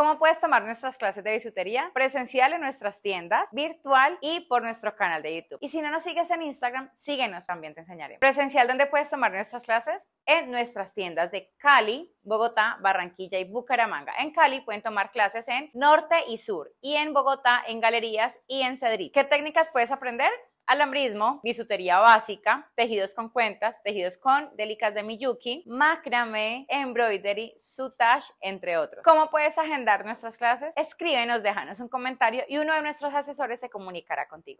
¿Cómo puedes tomar nuestras clases de bisutería? Presencial en nuestras tiendas, virtual y por nuestro canal de YouTube. Y si no nos sigues en Instagram, síguenos, también te enseñaremos. Presencial, ¿dónde puedes tomar nuestras clases? En nuestras tiendas de Cali, Bogotá, Barranquilla y Bucaramanga. En Cali pueden tomar clases en Norte y Sur y en Bogotá en Galerías y en Cedric. ¿Qué técnicas puedes aprender? alambrismo, bisutería básica, tejidos con cuentas, tejidos con délicas de Miyuki, macramé, embroidery, sutash, entre otros. ¿Cómo puedes agendar nuestras clases? Escríbenos, déjanos un comentario y uno de nuestros asesores se comunicará contigo.